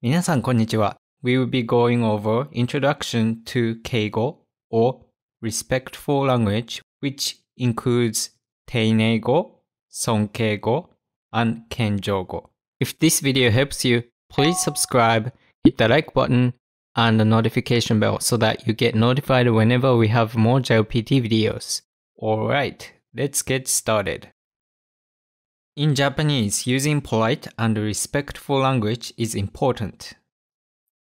皆さん、こんにちは。We will be going over Introduction to Keigo or Respectful Language, which includes Teineigo, Sonkeigo, and If this video helps you, please subscribe, hit the like button, and the notification bell so that you get notified whenever we have more JLPT videos. Alright, let's get started. In Japanese, using polite and respectful language is important.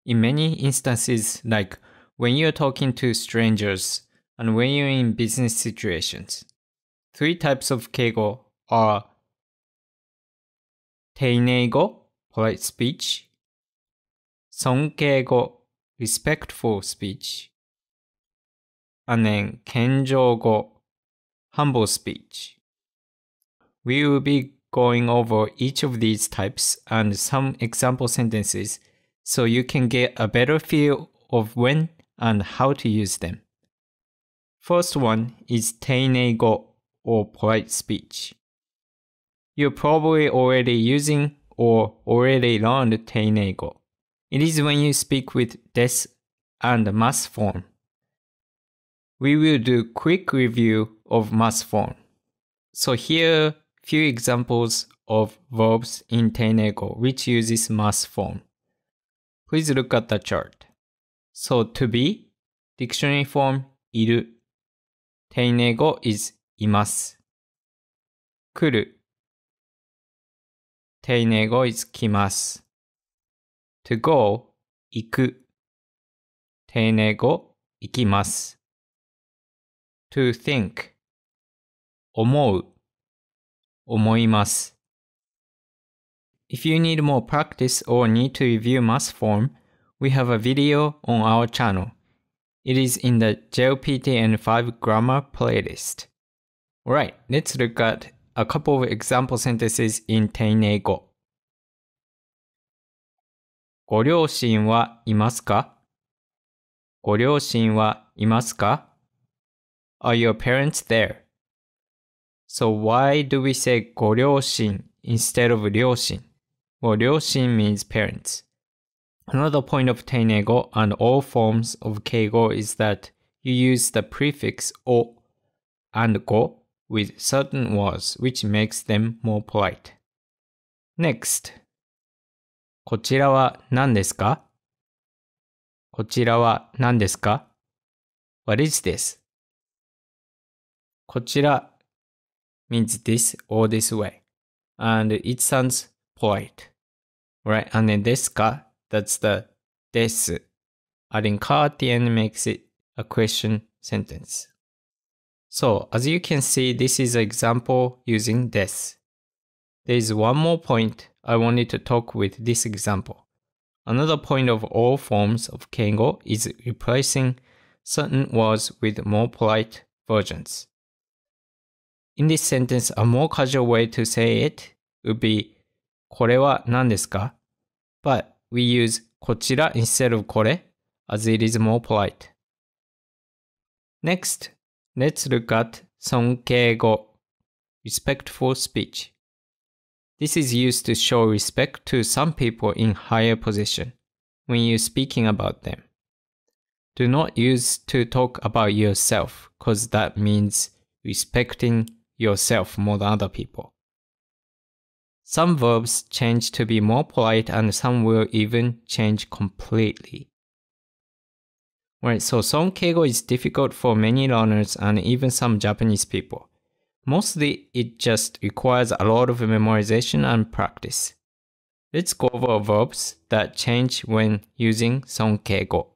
In many instances, like when you're talking to strangers and when you're in business situations, three types of keigo are teineigo, polite speech, sonkeigo, respectful speech, and then kenjogo, humble speech. We will be going over each of these types and some example sentences so you can get a better feel of when and how to use them. First one is teinego or polite speech. You're probably already using or already learned teinego. It is when you speak with des and mas form. We will do quick review of mas form. So here few examples of verbs in Tenego which uses mas s form. Please look at the chart. So to be, dictionary form いる。Tenego is います。来る。Tenego is 来ます。to go 行く。Tenego 行きます。to think 思う。思います。If you need more practice or need to review mass form, we have a video on our channel. It is in the JLPTN5 grammar playlist. Alright, let's look at a couple of example sentences in 10英語。ご両親はいますかご両親はいますか Are your parents there? So why do we say ご両親 instead of 両親 Well, 両親 means parents. Another point of Teinego and all forms of Keigo is that you use the prefix o and go with certain words, which makes them more polite. Next. こちらは何ですかこちらは何ですか ?What is this? こちら means this or this way. And it sounds polite, right? And then ka that's the desu. Adding ka at the end makes it a question sentence. So as you can see, this is an example using des. There is one more point I wanted to talk with this example. Another point of all forms of Kengo is replacing certain words with more polite versions. In this sentence, a more casual way to say it would be これは何ですか But we use こちら instead of これ as it is more polite. Next, let's look at 尊敬語 respectful speech. This is used to show respect to some people in higher position when you're speaking about them. Do not use to talk about yourself, cause that means respecting yourself more than other people. Some verbs change to be more polite and some will even change completely. Right, so sonkeigo is difficult for many learners and even some Japanese people. Mostly, it just requires a lot of memorization and practice. Let's go over verbs that change when using sonkeigo.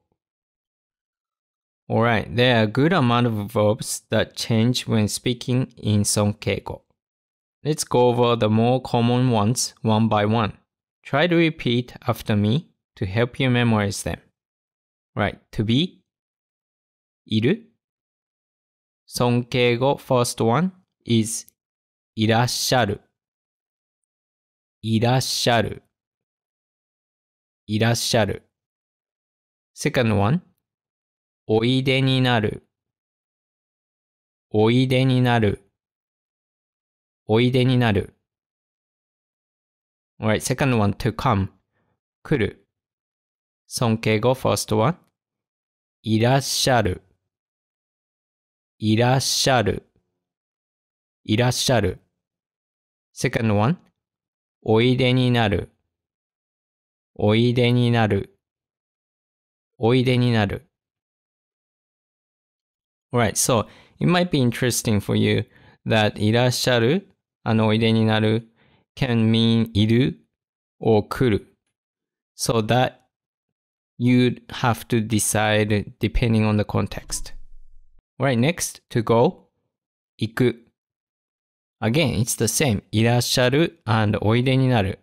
Alright, there are a good amount of verbs that change when speaking in Sonkeiko. Let's go over the more common ones one by one. Try to repeat after me to help you memorize them. Right, to be, iru. Sonkeigo first one is irasharu. Irasharu. Irasharu. Second one おいでになる、おいでになる、おいでになる。Alright, second one, to come, 来る。尊敬語、first one, いらっしゃる、いらっしゃる、いらっしゃる。second one, おいでになる、おいでになる、おいでになる。Alright, so it might be interesting for you that おいでになる can mean いる or so that you'd have to decide depending on the context. Alright, next, to go, Again, it's the same. いらっしゃる and Right,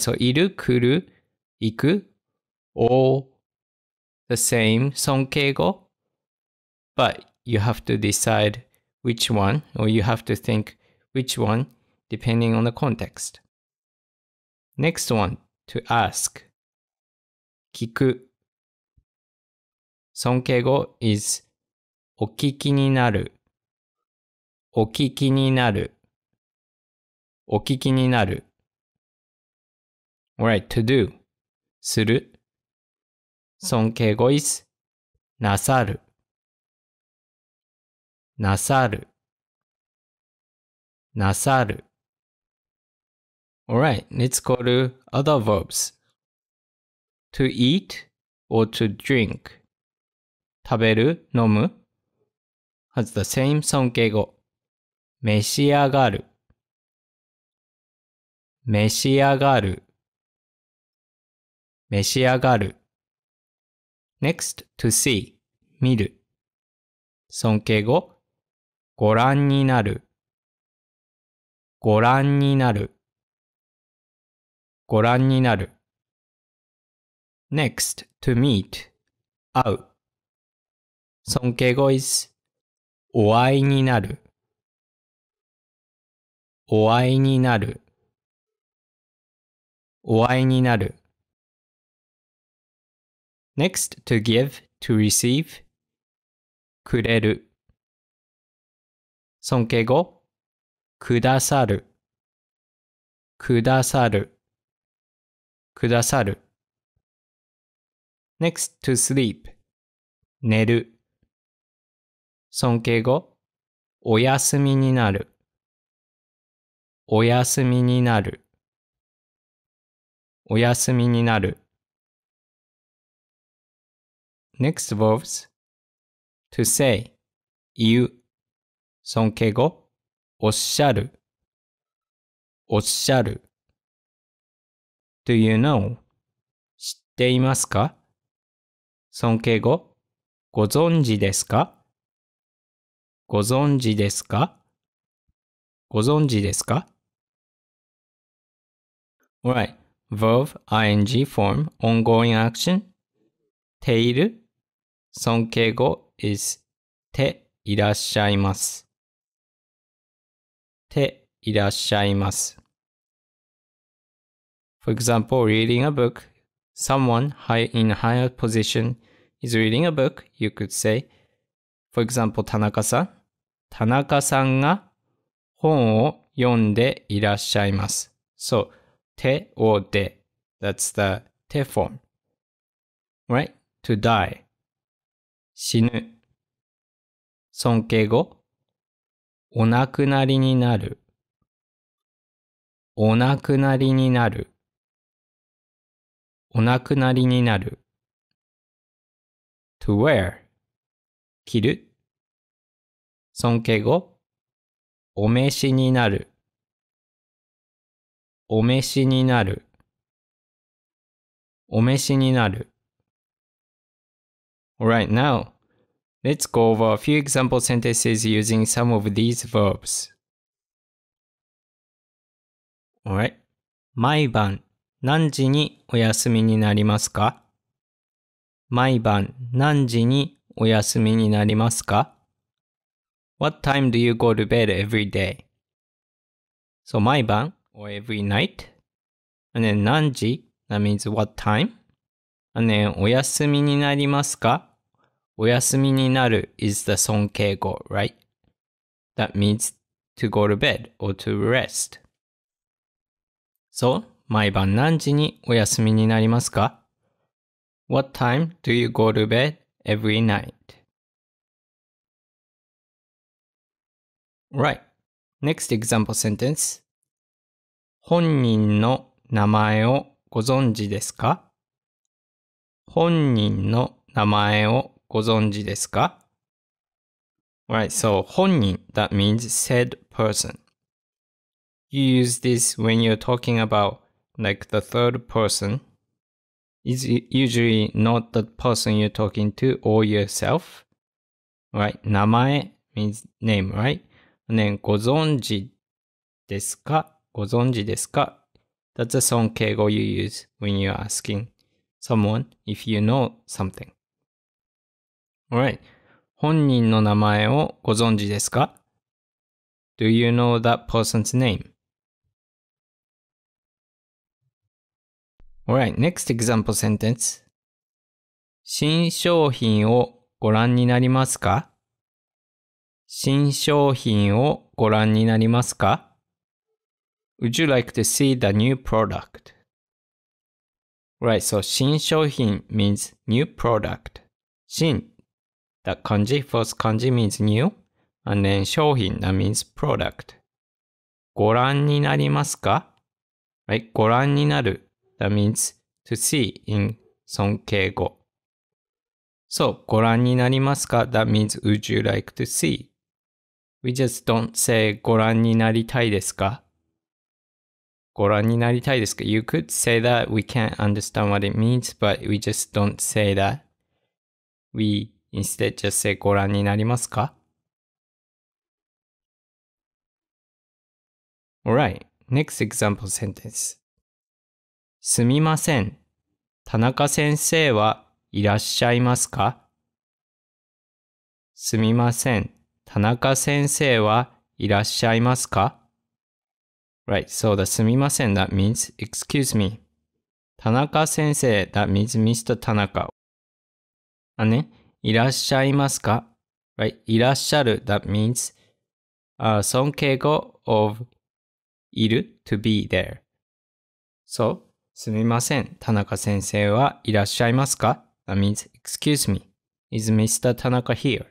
so いる、来る、行く all the same 尊敬語 but you have to decide which one, or you have to think which one, depending on the context. Next one, to ask. 聞く。尊敬語 is お聞きになる。お聞きになる。お聞きになる。alright, to do する。尊敬語 is なさる。なさる、なさる。Alright, let's go to other verbs. To eat or to drink. 食べる、飲む。has the same 尊敬語。召し上がる。召し上がる。召し上がる。next to see 見る。尊敬語ご覧になるご覧になるご覧になる next to meet 会う尊敬語 is お会いになるお会いになるお会いになる next to give to receive くれる尊敬語、くださる、くださる、くださる。next to sleep, 寝る。尊敬語、おやすみになる、おやすみになる、おやすみになる。next verbs, to say, 言う。尊敬語、おっしゃる、おっしゃる。Do you know? 知っていますか尊敬語、ご存知ですかご存知ですかご存知ですか ?Right. Verb, ing form, ongoing action. ている。尊敬語 is ていらっしゃいます。ていらっしゃいます。For example, reading a book. Someone high in higher position is reading a book, you could say. For example, 田中さん。田中さんが本を読んでいらっしゃいます。So, 手をで。That's the 手 form. Right? To die. 死ぬ。尊敬語お亡くなりになるお亡くなりになるお亡くなりになる to wear 着る尊敬語お召しになるお召しになるお召しになる Right now Let's go over a few example sentences using some of these verbs. Alright. 毎晩何時にお休みになりますか毎晩何時にお休みになりますか ?What time do you go to bed every day? So 毎晩 or every night? And then 何時 that means what time? And then お休みになりますかお休みになる is the 尊敬語 right? That means to go to bed or to rest. So, 毎晩何時にお休みになりますか ?What time do you go to bed every night? Right. Next example sentence. 本人の名前をご存知ですか本人の名前をご存知ですか Right, so 本人 that means said person. You use this when you're talking about like the third person. It's usually not the person you're talking to or yourself. Right, 名前 means name, right? And then ご存知ですかご存知ですか That's a song 敬語 you use when you're asking someone if you know something. Alright. 本人の名前をご存知ですか ?Do you know that person's name? Alright, next example sentence. 新商品をご覧になりますか新商品をご覧になりますか ?Would you like to see the new product? Right, so 新商品 means new product. 新 The kanji, first kanji means new, and then 商品 that means product. ご覧になりますか right? ご覧になる that means to see in 尊敬語。So, ご覧になりますか that means would you like to see? We just don't say ご覧になりたいですかご覧になりたいですか ?You could say that we can't understand what it means, but we just don't say that. We Instead, just say ご覧になりますか Alright, next example sentence. すみません。田中先生はいらっしゃいますかすみません。田中先生はいらっしゃいますか Right, so the すみません that means excuse me. 田中先生 that means Mr. 田中。あね、いらっしゃいますか right? いらっしゃる that means、uh, 尊敬語 of いる to be there. So, すみません。田中先生はいらっしゃいますか That means, excuse me, is Mr. Tanaka here?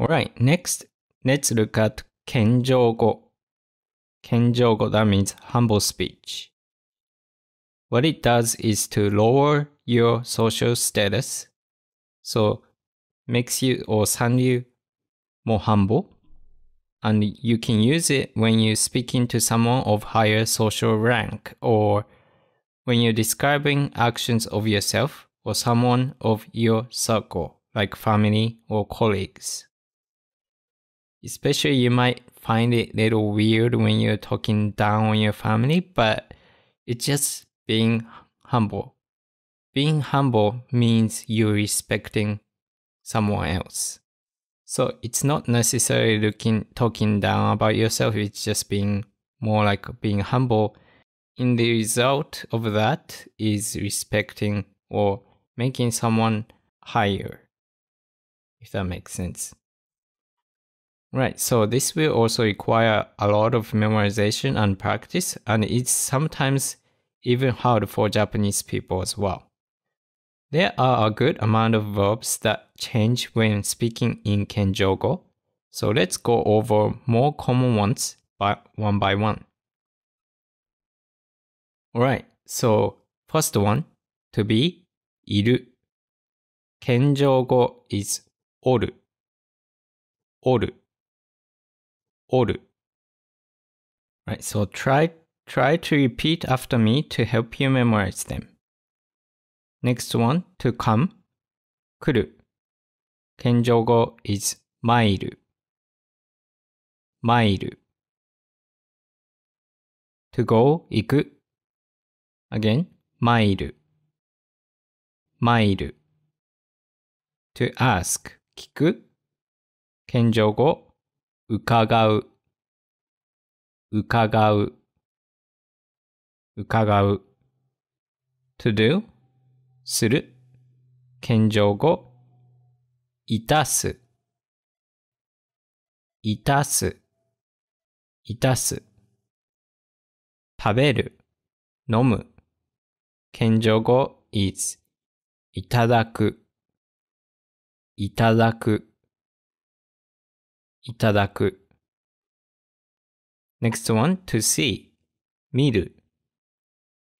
Alright, next, let's look at 謙譲語。謙譲語 that means humble speech. What it does is to lower your social status So makes you or sound you more humble and you can use it when you're speaking to someone of higher social rank or when you're describing actions of yourself or someone of your circle, like family or colleagues. Especially, you might find it a little weird when you're talking down on your family, but it's just being humble being humble means you respecting someone else. So it's not necessarily looking talking down about yourself, it's just being more like being humble. In the result of that is respecting or making someone higher. If that makes sense. Right, so this will also require a lot of memorization and practice, and it's sometimes even hard for Japanese people as well. There are a good amount of verbs that change when speaking in Kenjogo, so let's go over more common ones by one by one. Alright, so first one, to be, iru. Kenjogo is oru, oru, oru. Right, so try, try to repeat after me to help you memorize them. Next one to come 来る謙譲語 is マイルマイル to go 行く again マイルマイル to ask 聞く謙譲語伺う伺う伺う to do する、謙譲語、いたす、いたす、いたす、食べる、飲む、謙譲語いつ、いただく、いただく、いただく。Next one, to see, 見る。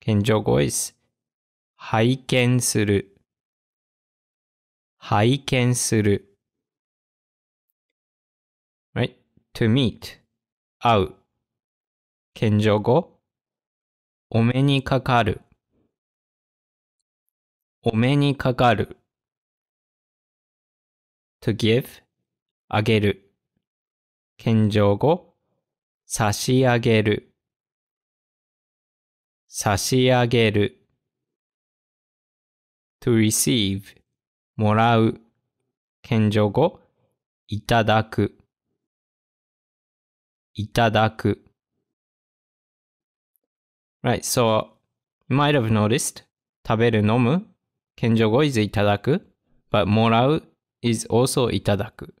謙譲語 is 拝見する拝見する right to meet 会う謙譲語お目にかかるお目にかかる to give あげる謙譲語差し上げる差し上げる to receive もらう謙譲語いただくいただく Right, so you might have noticed 食べる飲む謙譲語 is いただく but もらう is also いただく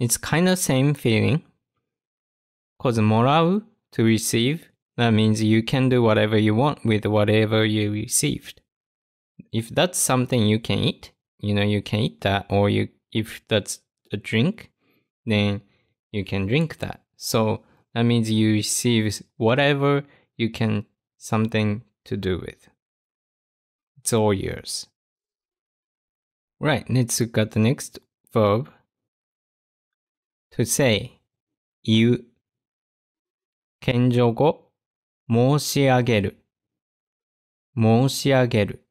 It's kind of same feeling cause もらう to receive that means you can do whatever you want with whatever you received if that's something you can eat, you know, you can eat that, or you if that's a drink, then you can drink that. So that means you receive whatever you can something to do with. It's all yours. Right, let's look at the next verb. To say, you 謙譲語申し上げる申し上げる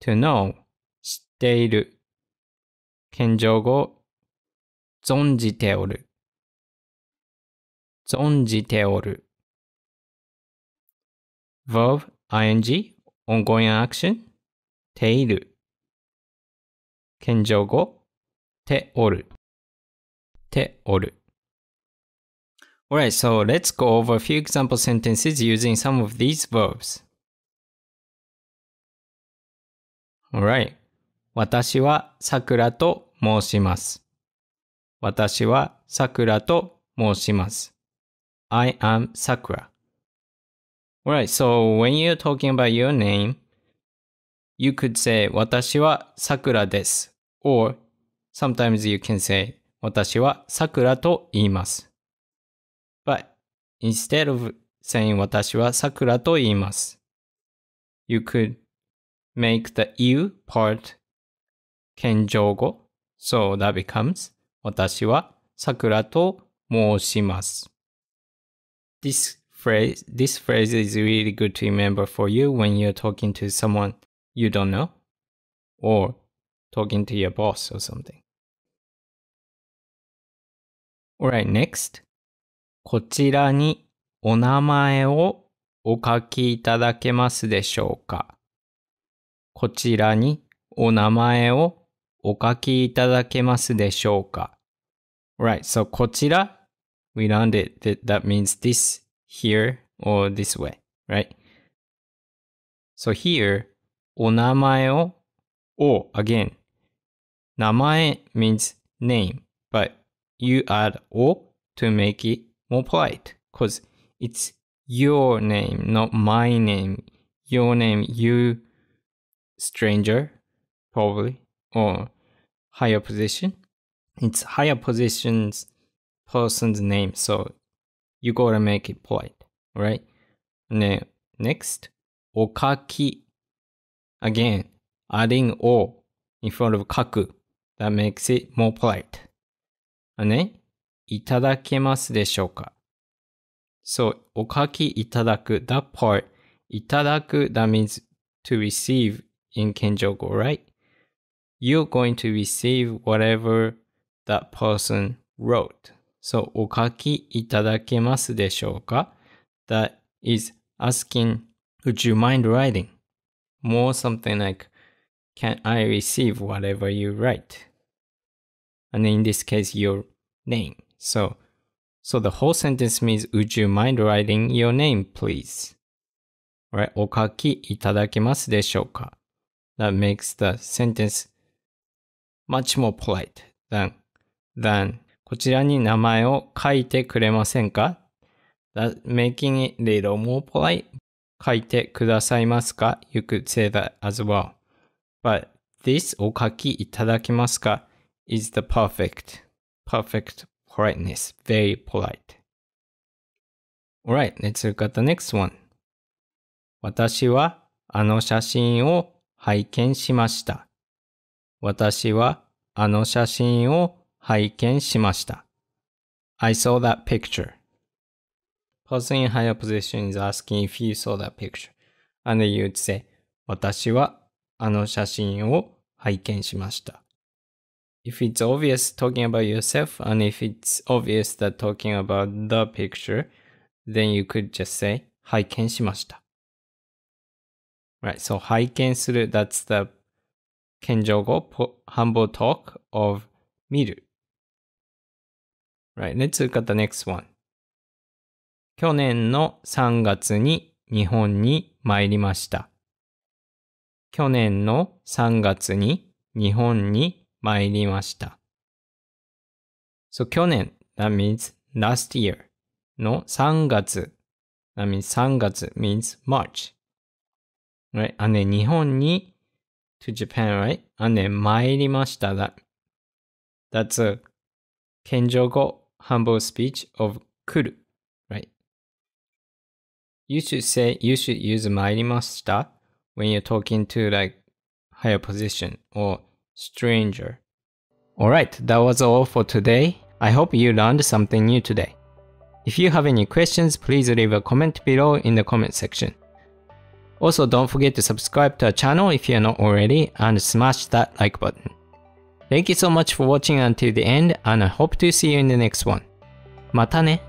to know 知っている謙譲語存じておる存じておる verb ing ongoing action ている謙譲語ておるておる Alright, so let's go over a few example sentences using some of these verbs. Alright. 私はさくらと申します。私はさくらと申します。I am Sakura. Alright, so when you're talking about your name, you could say 私はさくらです。or sometimes you can say 私はさくらと言います。But instead of saying 私はさくらと言います、you could make the u part kenjogo. So that becomes 私は桜と申します。This phrase, this phrase is really good to remember for you when you're talking to someone you don't know or talking to your boss or something. Alright, next. こちらにお名前をお書きいただけますでしょうかこちらにお名前をお書きいただけますでしょうか Right, so こちら we learned it that, that means this here or this way, right? So here お名前をを again 名前 means name, but you add o to make it more polite because it's your name, not my name. Your name, you stranger, probably, or higher position. It's higher positions person's name, so you gotta make it polite, right? Ne next, okaki. Again, adding o in front of kaku. That makes it more polite. ね、いただけますでしょうか So, お書きいただく、that part, いただく、that means to receive in Kenjogo, right? You're going to receive whatever that person wrote. So, お書きいただけますでしょうか? That is asking, would you mind writing? More something like, can I receive whatever you write? And in this case, your name. So, so the whole sentence means, would you mind writing your name, please? Right? お書きいただけますでしょうか? that makes the sentence much more polite than, than こちらに名前を書いてくれませんか ?that making it little more polite 書いてくださいますか ?you could say that as well. But this お書きいただけますか is the perfect, perfect politeness. Very polite. Alright, let's look at the next one. 私はあの写真を拝見しました。私はあの写真を拝見しました。I saw that picture. Person in higher position is asking if you saw that picture. And you'd say, 私はあの写真を拝見しました。If it's obvious talking about yourself and if it's obvious that talking about the picture, then you could just say 拝見しました。Right, so 拝見する that's the 謙譲語 humble talk of 見る Right, let's look at the next one. 去年の3月に日本に参りました。去年の3月に日本に参りました。So 去年 that means last year の3月 that means 3月 means March right? 姉、日本に to Japan, right? 姉、参りました。That, that's a 謙譲語 humble speech of Right? You should say, you should use 参りました when you're talking to like higher position or stranger. Alright, that was all for today. I hope you learned something new today. If you have any questions, please leave a comment below in the comment section. Also, don't forget to subscribe to our channel if you're not already and smash that like button. Thank you so much for watching until the end and I hope to see you in the next one. ne.